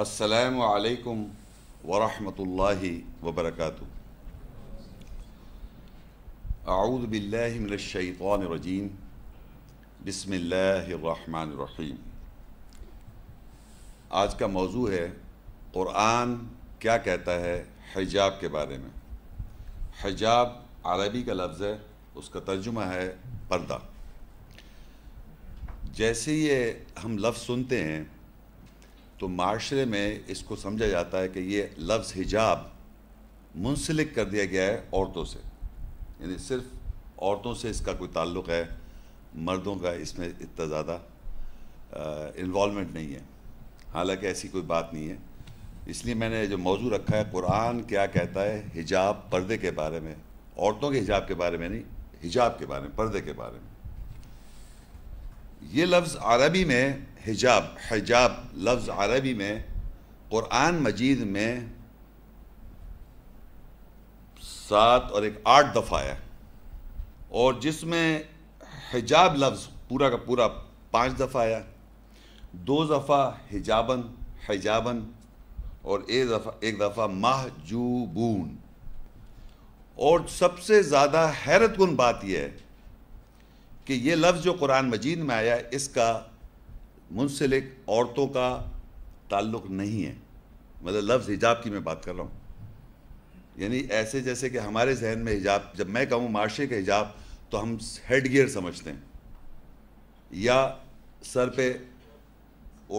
असलकम वरहि वबरक आऊदबिल्लिमिनशैतरजीम बसमीम आज का मौजू है क़ुरान क्या कहता है हिजाब के बारे में हिजाब अरबी का लफ्ज़ है उसका तर्जुमा है पर्दा जैसे ये हम लफ्ज़ सुनते हैं तो माशरे में इसको समझा जाता है कि ये लफ्ज़ हिजाब मुंसलिक कर दिया गया है औरतों से यानी सिर्फ औरतों से इसका कोई ताल्लुक़ है मर्दों का इसमें इतना ज़्यादा इन्वॉलमेंट नहीं है हालांकि ऐसी कोई बात नहीं है इसलिए मैंने जो मौजू रखा है कुरान क्या कहता है हिजाब पर्दे के बारे में औरतों के हिजाब के बारे में नहीं हिजाब के बारे में पर्दे के बारे में ये लफ्ज़ अरबी में हिजाब हिजाब लफ्ज़ अरबी में क़ुरान मजीद में सात और एक आठ दफ़ा आया और जिसमें हिजाब लफ्ज़ पूरा का पूरा पाँच दफ़ा आया दो दफ़ा हिजाबन हिजाबन और एक दफ़ा एक दफ़ा महजूबून और सबसे ज़्यादा हैरत बात यह है कि ये लफ्ज़ जो कुरान मजीद में आया इसका मुंसलिक औरतों का ताल्लुक नहीं है मतलब लफ्ज़ हिजाब की मैं बात कर रहा हूँ यानी ऐसे जैसे कि हमारे जहन में हिजाब जब मैं कहूँ माशे का हिजाब तो हम हेड गियर समझते हैं या सर पे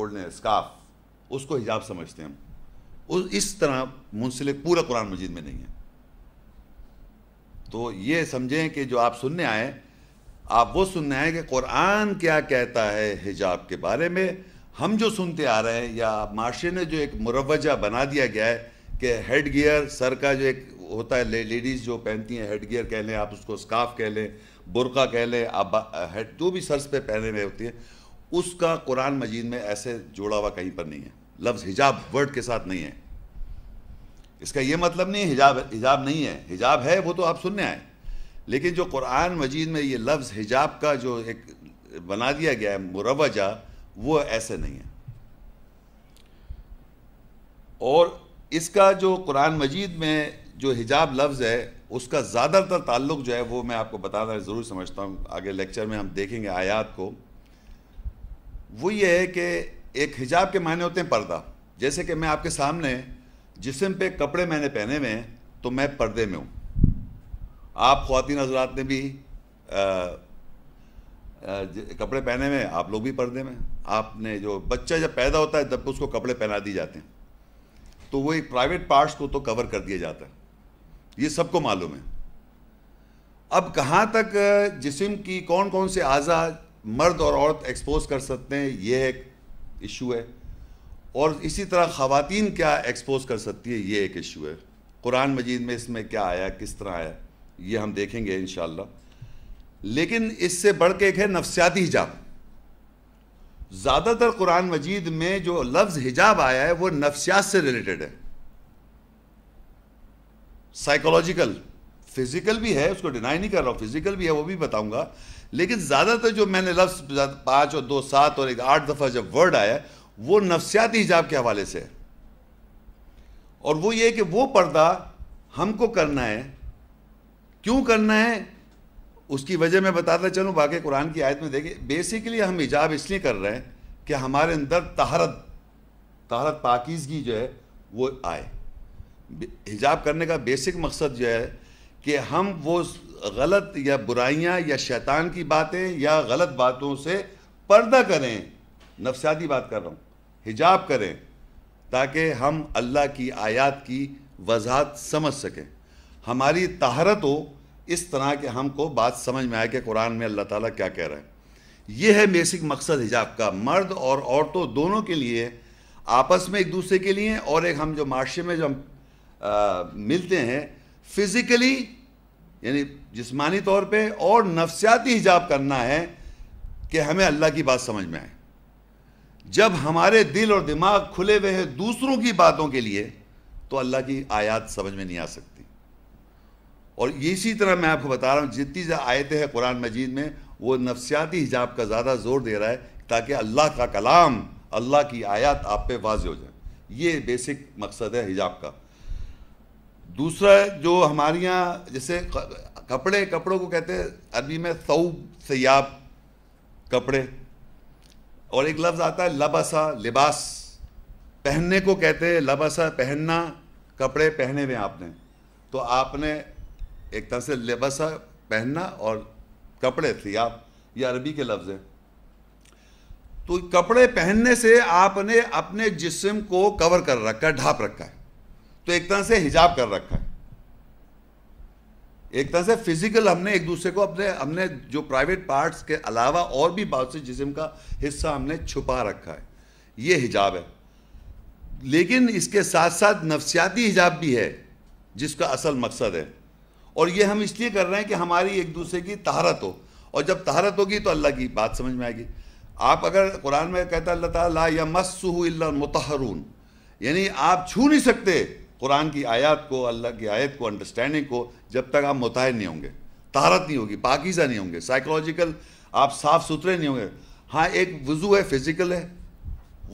ओढ़ने स्काफ उसको हिजाब समझते हैं हम इस तरह मुंसलिक पूरा कुरान मजीद में नहीं है तो ये समझें कि जो आप सुनने आए आप वो सुन रहे हैं कि कुरान क्या कहता है हिजाब के बारे में हम जो सुनते आ रहे हैं या माशरे ने जो एक मुरवजा बना दिया गया है कि हेड गियर सर का जो एक होता है लेडीज़ जो पहनती हैं हेड गियर कह लें आप उसको स्काफ कह लें बुरका कह लें आप हेड जो भी सर पे पहने हुए होती है उसका कुरान मजीद में ऐसे जोड़ा हुआ कहीं पर नहीं है लफ्ज़ हिजाब वर्ड के साथ नहीं है इसका ये मतलब नहीं हिजाब हिजाब नहीं है हिजाब है वो तो आप सुनने आए लेकिन जो कुरान मजीद में ये लफ्ज़ हिजाब का जो एक बना दिया गया है मुरवजा वो ऐसे नहीं है और इसका जो कुरान मजीद में जो हिजाब लफ्ज़ है उसका ज़्यादातर ताल्लुक जो है वो मैं आपको बताना ज़रूर समझता हूँ आगे लेक्चर में हम देखेंगे आयात को वो ये है कि एक हिजाब के मायने होते हैं पर्दा जैसे कि मैं आपके सामने जिसम पे कपड़े मैंने पहने हुए हैं तो मैं पर्दे में हूँ आप खुतिन हजरात ने भी आ, आ, कपड़े पहने में आप लोग भी पर्दे में आपने जो बच्चा जब पैदा होता है तब उसको कपड़े पहना दिए जाते हैं तो वो एक प्राइवेट पार्ट्स को तो कवर कर दिया जाता है ये सबको मालूम है अब कहाँ तक जिसम की कौन कौन से आज़ा मर्द और औरत एक्सपोज कर सकते हैं ये एक इशू है और इसी तरह ख़वातीन क्या एक्सपोज कर सकती है ये एक इशू है कुरान मजीद में इसमें क्या आया किस तरह आया ये हम देखेंगे इन लेकिन इससे बढ़ के एक है नफसियाती हिजाब ज़्यादातर कुरान मजीद में जो लफ्ज़ हिजाब आया है वो नफसियात से रिलेटेड है साइकोलॉजिकल फिज़िकल भी है उसको डिनाई नहीं कर रहा हूं फिज़िकल भी है वो भी बताऊंगा लेकिन ज़्यादातर जो मैंने लफ्ज़ पांच और दो सात और एक आठ दफ़ा जब वर्ड आया वो नफसियाती हिजाब के हवाले से है और वो ये कि वो पर्दा हमको करना है क्यों करना है उसकी वजह मैं बताता चलूँ बाकी कुरान की आयत में देखिए बेसिकली हम हिजाब इसलिए कर रहे हैं कि हमारे अंदर तहारत तहारत पाकिजगी जो है वो आए हिजाब करने का बेसिक मकसद जो है कि हम वो गलत या बुराइयाँ या शैतान की बातें या गलत बातों से पर्दा करें नफसियाती बात कर रहा हूँ हिजाब करें ताकि हम अल्लाह की आयात की वजाहत समझ सकें हमारी तहारत हो इस तरह के हमको बात समझ में आए कि कुरान में अल्लाह ताला क्या कह रहे हैं यह है बेसिक मकसद हिजाब का मर्द और औरतों दोनों के लिए आपस में एक दूसरे के लिए और एक हम जो माशरे में जो हम आ, मिलते हैं फिज़िकली यानी जिस्मानी तौर पे और नफ्सियाती हिजाब करना है कि हमें अल्लाह की बात समझ में आए जब हमारे दिल और दिमाग खुले हुए हैं दूसरों की बातों के लिए तो अल्लाह की आयात समझ में नहीं आ सकती और इसी तरह मैं आपको बता रहा हूँ जितनी ज़्यादा आयतें हैं कुरान मजीद में वो नफसियाती हिजाब का ज़्यादा जोर दे रहा है ताकि अल्लाह का कलाम अल्लाह की आयत आप पे वाज हो जाए ये बेसिक मकसद है हिजाब का दूसरा जो हमारे यहाँ जैसे कपड़े कपड़ों को कहते हैं अरबी में सऊब सयाब कपड़े और एक लफ्ज़ आता है लबासा लिबास पहनने को कहते हैं लबासा पहनना कपड़े पहने हुए आपने तो आपने एक तरह से लिबासा पहनना और कपड़े थियाब ये अरबी के लफ्ज़ हैं तो कपड़े पहनने से आपने अपने जिस्म को कवर कर रखा है ढाप रखा है तो एक तरह से हिजाब कर रखा है एक तरह से फिजिकल हमने एक दूसरे को अपने हमने जो प्राइवेट पार्ट्स के अलावा और भी बहुत से जिस्म का हिस्सा हमने छुपा रखा है ये हिजाब है लेकिन इसके साथ साथ नफसियाती हिजाब भी है जिसका असल मकसद है और ये हम इसलिए कर रहे हैं कि हमारी एक दूसरे की तहारत हो और जब तहारत होगी तो अल्लाह की बात समझ में आएगी आप अगर कुरान में कहता अल्लाह ताला या मसहू मतहरून यानी आप छू नहीं सकते कुरान की आयत को अल्लाह की आयत को अंडरस्टैंडिंग को जब तक आप मुतहर नहीं होंगे तहारत नहीं होगी पाकिज़ा नहीं होंगे साइकोलॉजिकल आप साफ़ सुथरे नहीं होंगे हाँ एक वज़ू है फिज़िकल है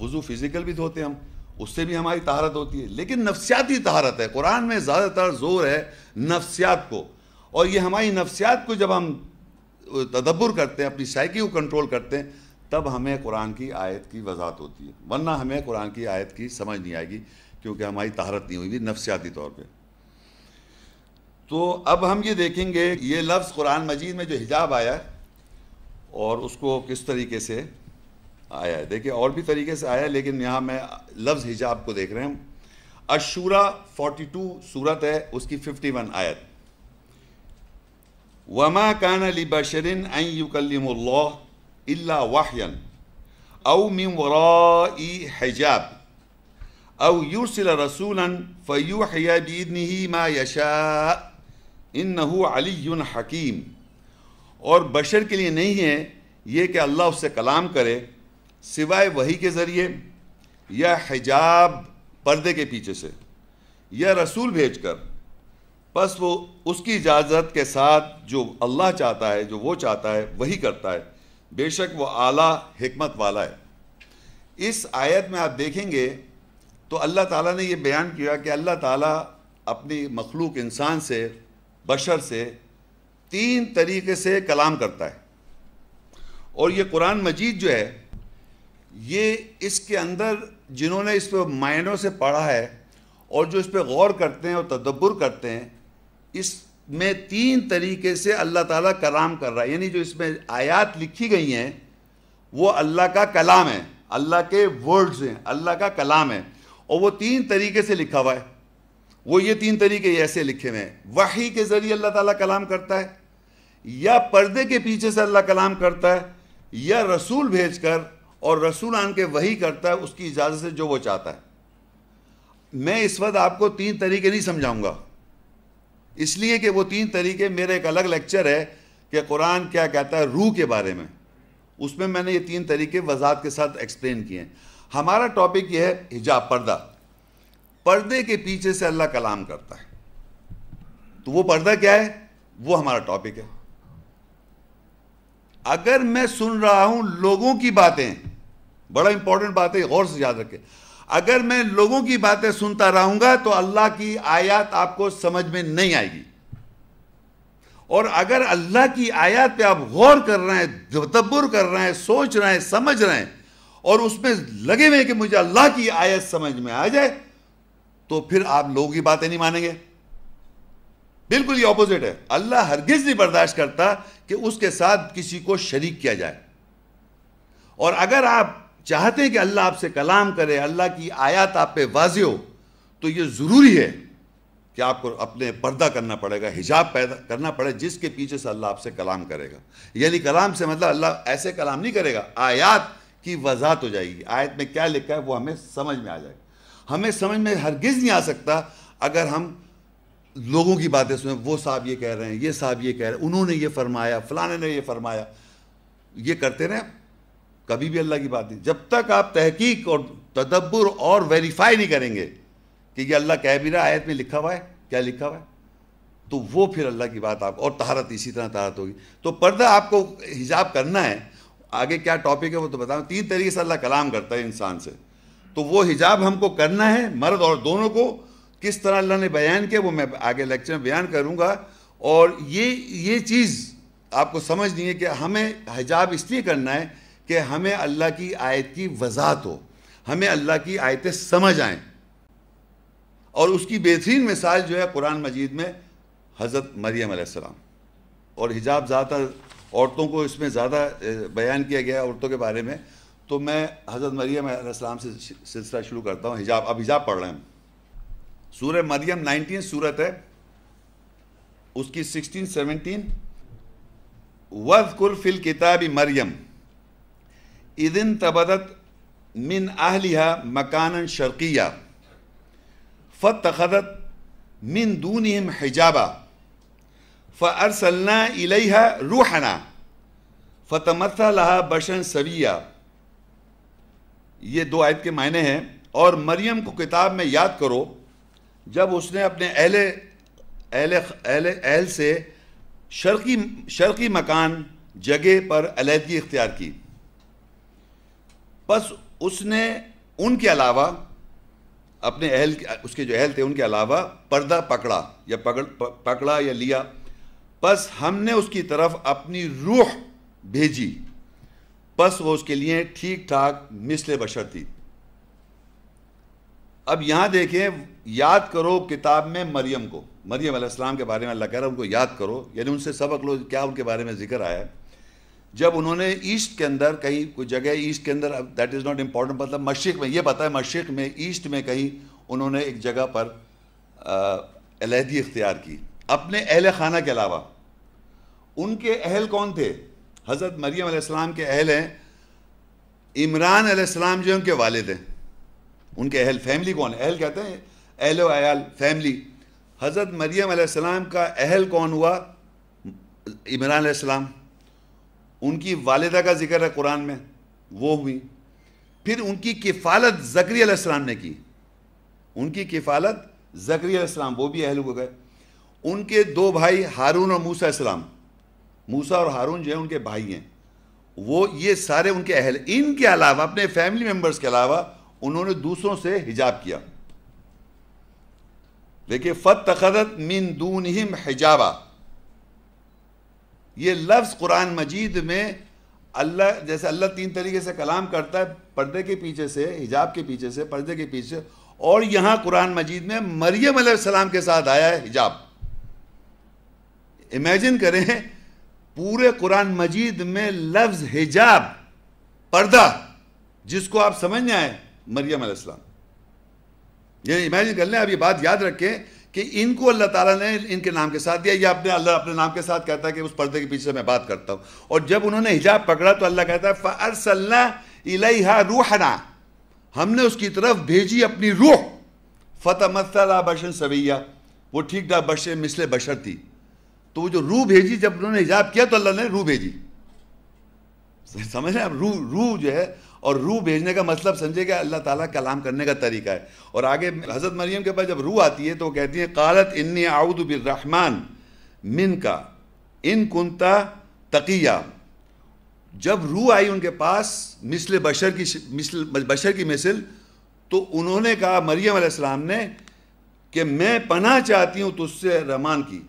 वज़ू फिज़िकल भी धोते तो हम उससे भी हमारी तहारत होती है लेकिन नफ्सियाती तहारत है कुरान में ज़्यादातर जोर है नफ्सियात को और ये हमारी नफ्सियात को जब हम तदब्बर करते हैं अपनी शायकी को कंट्रोल करते हैं तब हमें कुरान की आयत की वजाहत होती है वरना हमें कुरान की आयत की समझ नहीं आएगी क्योंकि हमारी तहारत नहीं हुई थी नफ्सियाती तौर पर तो अब हम ये देखेंगे ये लफ्ज़ कुरान मजीद में जो हिजाब आया और उसको किस तरीके से आया है देखिए और भी तरीके से आया है लेकिन यहाँ मैं लफ्ज़ हिजाब को देख रहे हैं हम अशूरा 42 सूरत है उसकी 51 आयत वमा कान अली बशरिन इल्ला अल्ला वाहन अव मिम वरा हिजाब औ यूसिल रसूलन फ़यू हयाबीदनी मा यशा इन नहू अली हकीम और बशर के लिए नहीं है ये कि अल्लाह उससे कलाम करे सिवाय वही के ज़रिए या हिजाब पर्दे के पीछे से या रसूल भेजकर बस वो उसकी इजाज़त के साथ जो अल्लाह चाहता है जो वो चाहता है वही करता है बेशक वो आला हमत वाला है इस आयत में आप देखेंगे तो अल्लाह ताला ने ये बयान किया कि अल्लाह ताला अपनी मखलूक इंसान से बशर से तीन तरीके से कलाम करता है और ये कुरान मजीद जो है ये इसके अंदर जिन्होंने इस पर मायनों से पढ़ा है और जो इस पर गौर करते हैं और तदब्बर करते हैं इसमें तीन तरीके से अल्लाह ताला कलाम कर रहा है यानी जो इसमें आयात लिखी गई हैं वो अल्लाह का कलाम है अल्लाह के वर्ड्स हैं अल्लाह का कलाम है और वो तीन तरीके से लिखा हुआ है वो ये तीन तरीके ऐसे लिखे हुए हैं वही के ज़रिए अल्लाह ताला कलाम करता है या पर्दे के पीछे से अल्लाह कलाम करता है या रसूल भेजकर और रसूल आन के वही करता है उसकी इजाज़त से जो वो चाहता है मैं इस वक्त आपको तीन तरीके नहीं समझाऊंगा इसलिए कि वो तीन तरीके मेरे एक अलग लेक्चर है कि कुरान क्या कहता है रूह के बारे में उसमें मैंने ये तीन तरीके वजात के साथ एक्सप्लेन किए हैं हमारा टॉपिक ये है हिजाब पर्दा पर्दे के पीछे से अल्लाह कलाम करता है तो वो पर्दा क्या है वो हमारा टॉपिक है अगर मैं सुन रहा हूं लोगों की बातें बड़ा इंपॉर्टेंट बात है गौर से याद रखें अगर मैं लोगों की बातें सुनता रहूंगा तो अल्लाह की आयत आपको समझ में नहीं आएगी और अगर अल्लाह की आयत पे आप गौर कर रहे हैं तब्बर कर रहे हैं सोच रहे हैं समझ रहे हैं और उसमें लगे हुए कि मुझे अल्लाह की आयत समझ में आ जाए तो फिर आप लोगों की बातें नहीं मानेंगे बिल्कुल ये ऑपोजिट है अल्लाह हरगिज नहीं बर्दाश्त करता कि उसके साथ किसी को शरीक किया जाए और अगर आप चाहते हैं कि अल्लाह आपसे कलाम करे अल्लाह की आयात आप पे वाज हो तो ये ज़रूरी है कि आपको अपने पर्दा करना पड़ेगा हिजाब पैदा करना पड़े जिसके पीछे से अल्लाह आपसे कलाम करेगा यानी कलाम से मतलब अल्लाह ऐसे कलाम नहीं करेगा आयात की वजात हो जाएगी आयत में क्या लिखा है वो हमें समझ में आ जाएगा हमें समझ में हरगिज़ नहीं आ सकता अगर हम लोगों की बातें सुने वो साहब ये कह रहे हैं ये साहब ये कह रहे हैं उन्होंने ये फरमाया फलाने ने ये फरमाया ये करते रहे कभी भी अल्लाह की बात नहीं जब तक आप तहकीक और तदब्बर और वेरीफाई नहीं करेंगे कि ये अल्लाह कह भी रहा आयत में लिखा हुआ है क्या लिखा हुआ है तो वो फिर अल्लाह की बात आप और तहारत इसी तरह तहारत होगी तो पर्दा आपको हिजाब करना है आगे क्या टॉपिक है वो तो बताऊँ तीन तरीके से अल्लाह कलाम करता है इंसान से तो वो हिजाब हमको करना है मर्द और दोनों को किस तरह अल्लाह ने बयान किया वो मैं आगे लेक्चर में बयान करूँगा और ये ये चीज़ आपको समझ नहीं है कि हमें हिजाब इसलिए करना है कि हमें अल्लाह की आयत की वजाहत हो हमें अल्लाह की आयतें समझ आएँ और उसकी बेहतरीन मिसाल जो है कुरान मजीद में हज़रत मरियम आसमाम और हिजाब ज़्यादातर औरतों को इसमें ज़्यादा बयान किया गया औरतों के बारे में तो मैं हज़रत मरियम आसमाम से सिलसिला शुरू करता हूँ हिजाब अब हिजाब पढ़ रहे हैं हम मरियम नाइनटीन सूरत है उसकी सिक्सटीन सेवनटीन वजकुल फिल किताबी मरियम इदिन तबदत मिन अहलिहा मकान शर्किया फ़तखदत मिन दून हिजाबा फ़रसलना इलैहा रूहना फ़तमसलहा बशन सविया ये दो आयत के मायने हैं और मरियम को किताब में याद करो जब उसने अपने अहले अहले अहले अहल से शर्की शर्की मकान जगह पर अलीहदगी इख्तियार की बस उसने उनके अलावा अपने अहल उसके जो अहल थे उनके अलावा पर्दा पकड़ा या पकड़ पकड़ा या लिया बस हमने उसकी तरफ अपनी रूह भेजी बस वो उसके लिए ठीक ठाक मिसले बशर थी अब यहां देखें याद करो किताब में मरियम को मरियम के बारे में अल्लाह कह रहा है उनको याद करो यानी उनसे सबक लो क्या उनके बारे में जिक्र आया है जब उन्होंने ईस्ट के अंदर कहीं कोई जगह ईस्ट के अंदर दैट इज़ नॉट इम्पॉर्टेंट मतलब मशरक़ में ये पता है मशरक़ में ईस्ट में कहीं उन्होंने एक जगह पर अलहदी इख्तियार की अपने अहल खाना के अलावा उनके अहल कौन थे हज़रत मरियम आसमाम के अहल हैं इमरान आसमाम जो उनके वालिद हैं उनके अहल फैमिली कौन अहल कहते हैं अहल आयाल फैमिली हज़रत मरियम आसमाम का अहल कौन हुआ इमरान आसमाम उनकी वालदा का जिक्र है कुरान में वो हुई फिर उनकी किफ़ालत जकरी अलैहिस्सलाम ने की उनकी किफ़ालत जकरी अलैहिस्सलाम वो भी अहल हो गए उनके दो भाई हारून और मूसा इस्लाम मूसा और हारून जो है उनके भाई हैं वो ये सारे उनके अहल इनके अलावा अपने फैमिली मेम्बर्स के अलावा उन्होंने दूसरों से हिजाब किया देखिए फ़त तखदत मिन दून हिम हिजाबा ये लफ्ज़ कुरान मजीद में अल्लाह जैसे अल्लाह तीन तरीके से कलाम करता है पर्दे के पीछे से हिजाब के पीछे से पर्दे के पीछे और यहाँ कुरान मजीद में मरियम सलाम के साथ आया है हिजाब इमेजिन करें पूरे कुरान मजीद में लफ्ज़ हिजाब पर्दा जिसको आप समझ में आए मरियम सलाम ये इमेजिन कर लें अब ये बात याद रखें कि इनको अल्लाह ताला ने इनके नाम के साथ दिया या अपने अल्लाह अपने नाम के साथ कहता है कि उस पर्दे के पीछे मैं बात करता हूँ और जब उन्होंने हिजाब पकड़ा तो अल्लाह कहता है फ़रसल्ला इलहा रूहना हमने उसकी तरफ भेजी अपनी रूह फ़तः मसला बशन सवैया वो ठीक ठाक बश मिसले बशर थी तो वो जो रूह भेजी जब उन्होंने हिजाब किया तो अल्लाह ने रूह भेजी समझ रहे आप रूह रूह जो है और रूह भेजने का मतलब समझे कि अल्लाह ताला कलाम करने का तरीका है और आगे हज़रत मरीम के पास जब रूह आती है तो वो कहती है कालत इन्नी आउदबिररहमान मिन का इन कुंता तकिया जब रूह आई उनके पास मिसल बशर की मिसल बशर की मिसल तो उन्होंने कहा मरियम आसमाम ने कि मैं पनाह चाहती हूँ तुझसे रहमान की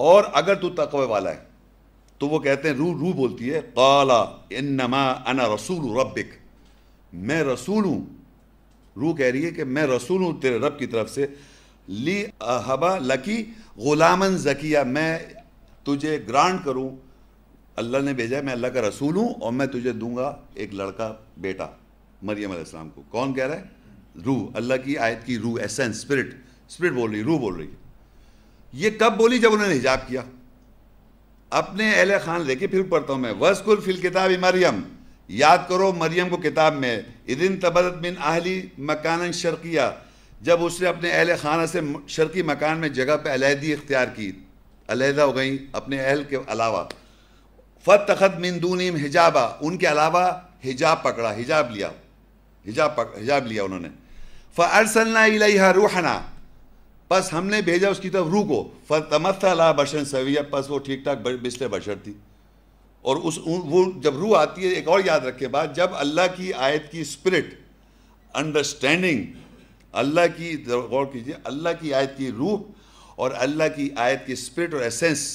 और अगर तू तकवे वाला है तो वो कहते हैं रू रू बोलती है काला इन अना रसूल रबिक मैं रसूल हूँ रू कह रही है कि मैं रसूल हूँ तेरे रब की तरफ से ली हबा लकी गुलामन जकिया मैं तुझे ग्रांट करूँ अल्लाह ने भेजा है मैं अल्लाह का रसूल हूँ और मैं तुझे दूंगा एक लड़का बेटा मरियम अलैहिस्सलाम को कौन कह रहा है रू अल्लाह की आयत की रू एसेंस स्पिरिट स्पिरिट बोल रही रू बोल रही है ये कब बोली जब उन्होंने हिजाब किया अपने अहल खान लेके फिर पढ़ता हूँ मैं वस्कुल फिल किताब मरियम याद करो मरियम को किताब में इदिन तबदत बिन आहली मकान शर्किया जब उसने अपने अहल खाना से शर्की मकान में जगह पर अलहदी इख्तियार की अलहदा हो गई अपने अहल के अलावा फत तखत मिनदूनीम हिजाबा उनके अलावा हिजाब पकड़ा हिजाब लिया हिजाब पक, हिजाब लिया उन्होंने अरसल्ला रूहना बस हमने भेजा उसकी तरफ रू को फतमसला बशर सविया बस वो ठीक ठाक बिस्तर बशर थी और उस वो जब रूह आती है एक और याद रखे बात जब अल्लाह की आयत की स्पिरिट अंडरस्टैंडिंग अल्लाह की गौर कीजिए अल्लाह की आयत की रूह और अल्लाह की आयत की स्पिरिट और एसेंस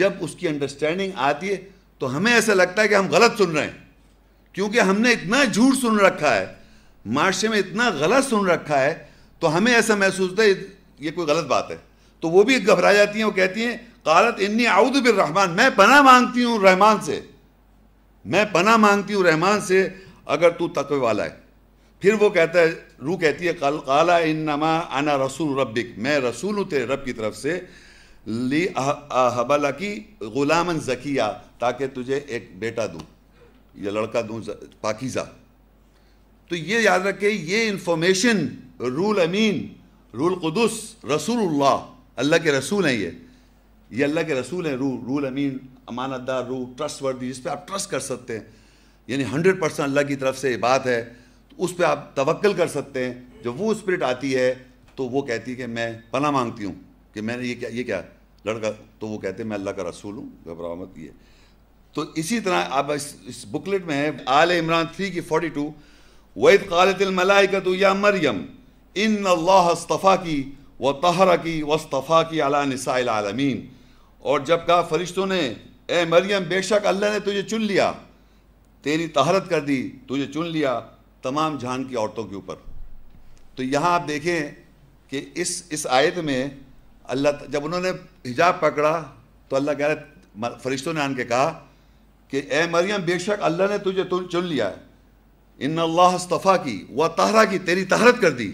जब उसकी अंडरस्टैंडिंग आती है तो हमें ऐसा लगता है कि हम गलत सुन रहे हैं क्योंकि हमने इतना झूठ सुन रखा है माशरे में इतना गलत सुन रखा है तो हमें ऐसा महसूस होता है ये कोई गलत बात है तो वो भी घबरा जाती हैं वो कहती हैं कालत इन्नी आउद रहमान मैं पना मांगती हूँ रहमान से मैं पना मांगती हूँ रहमान से अगर तू तकवे वाला है फिर वो कहता है रू कहती है कल काला इन नमा आना रसूल रबिक मैं रसूल हूँ तेरे रब की तरफ से ली हबला की गुलामन जकिया ताकि तुझे एक बेटा दूँ या लड़का दूँ पाकिज़ा तो ये याद रखे ये इन्फॉर्मेशन रूल अमीन रूल कदस रसूल अल्लाह के रसूल हैं ये ये अल्लाह के रसूल हैं रू रूल अमीन अमानतदार रू ट्रस्ट वर्दी जिस पर आप ट्रस्ट कर सकते हैं यानी हंड्रेड परसेंट अल्लाह की तरफ से ये बात है तो उस पर आप तवक्ल कर सकते हैं जब वो स्पिरिट आती है तो वो कहती है कि मैं पना मांगती हूँ कि मैंने ये क्या ये क्या लड़का तो वो कहते हैं मैं अल्लाह का रसूल हूँ घबराओ मत ये तो इसी तरह आप इस, इस बुकलेट में है आल इमरान थ्री की फोर्टी टू वैद कालत तो या मरियम इन अल्लाह अस्तफ़ा की व तहरा की वस्तफ़ा की अला आलमीन और जब कहा फरिश्तों ने ए मरियम बेशक अल्लाह ने तुझे चुन लिया तेरी तहरत कर दी तुझे चुन लिया तमाम जहान की औरतों के ऊपर तो यहाँ आप देखें कि इस इस आयत में अल्लाह जब उन्होंने हिजाब पकड़ा तो अल्लाह कह रहे फरिश्तों ने आन के कहा कि ए मरियम बेशक अल्लाह ने तुझे चुन लिया इन अल्लाह की व तहरा की तेरी तहरत कर दी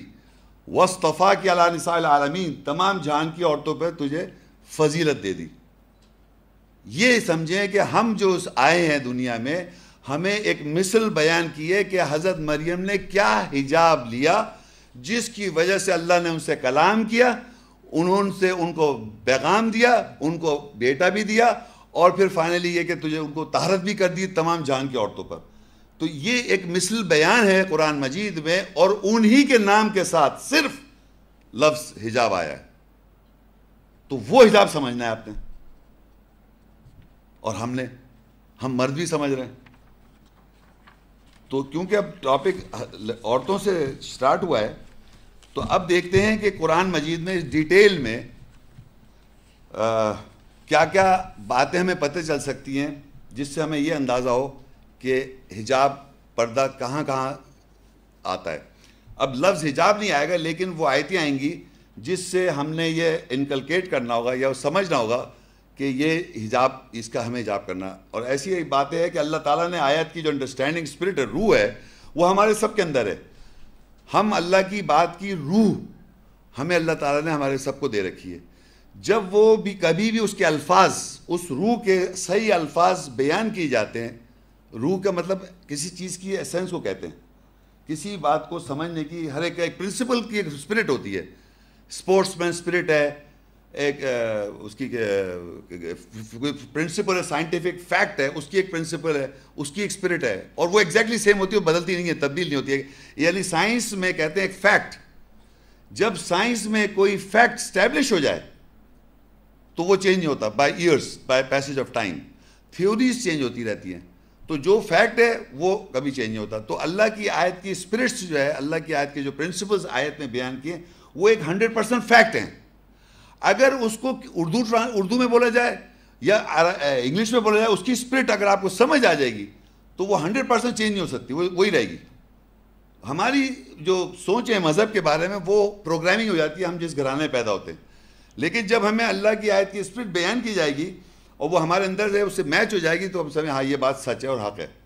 वस्तफ़ा के आलमीन तमाम जहान की औरतों पर तुझे फजीलत दे दी ये समझें कि हम जो आए हैं दुनिया में हमें एक मिसल बयान की है कि हज़रत मरियम ने क्या हिजाब लिया जिसकी वजह से अल्लाह ने उनसे कलाम किया उन्होंने उनको पैगाम दिया उनको बेटा भी दिया और फिर फाइनली ये कि तुझे उनको तहारत भी कर दी तमाम जहान की औरतों पर तो ये एक मिसल बयान है कुरान मजीद में और उन्हीं के नाम के साथ सिर्फ लफ्ज हिजाब आया है तो वो हिजाब समझना है आपने और हमने हम मर्द भी समझ रहे हैं तो क्योंकि अब टॉपिक औरतों से स्टार्ट हुआ है तो अब देखते हैं कि कुरान मजीद में इस डिटेल में आ, क्या क्या बातें हमें पता चल सकती हैं जिससे हमें ये अंदाज़ा हो कि हिजाब पर्दा कहाँ कहाँ आता है अब लफ्ज़ हिजाब नहीं आएगा लेकिन वो आयतें आएंगी जिससे हमने ये इनकलकेट करना होगा या समझना होगा कि ये हिजाब इसका हमें हिजाब करना और ऐसी एक बात है कि अल्लाह ताला ने आयत की जो अंडरस्टैंडिंग स्पिरिट है रूह है वो हमारे सब के अंदर है हम अल्लाह की बात की रूह हमें अल्लाह ताला ने हमारे सबको दे रखी है जब वो भी कभी भी उसके अल्फाज उस रूह के सही अल्फाज बयान किए जाते हैं रूह का मतलब किसी चीज़ की एसेंस को कहते हैं किसी बात को समझने की हर एक एक प्रिंसिपल की एक स्पिरिट होती है स्पोर्ट्समैन स्पिरिट है एक उसकी प्रिंसिपल है साइंटिफिक फैक्ट है उसकी एक प्रिंसिपल है उसकी एक स्पिरिट है और वो एग्जैक्टली सेम होती है बदलती नहीं है तब्दील नहीं होती है यानी साइंस में कहते हैं एक फैक्ट जब साइंस में कोई फैक्ट स्टैब्लिश हो जाए तो वो चेंज नहीं होता by years by passage of time theories change होती रहती हैं तो जो फैक्ट है वो कभी चेंज नहीं होता तो अल्लाह की आयत की स्पिरिट्स जो है अल्लाह की आयत के जो प्रिंसिपल्स आयत में बयान किए वो एक हंड्रेड परसेंट फैक्ट हैं अगर उसको उर्दू उर्दू में बोला जाए या इंग्लिश में बोला जाए उसकी स्पिरिट अगर आपको समझ आ जाएगी तो वो हंड्रेड परसेंट चेंज नहीं हो सकती वो वही रहेगी हमारी जो सोच है मज़हब के बारे में वो प्रोग्रामिंग हो जाती है हम जिस घराने पैदा होते हैं लेकिन जब हमें अल्लाह की आयत की स्पिरिट बयान की जाएगी और वो हमारे अंदर से उससे मैच हो जाएगी तो हम समय हाँ ये बात सच है और हक है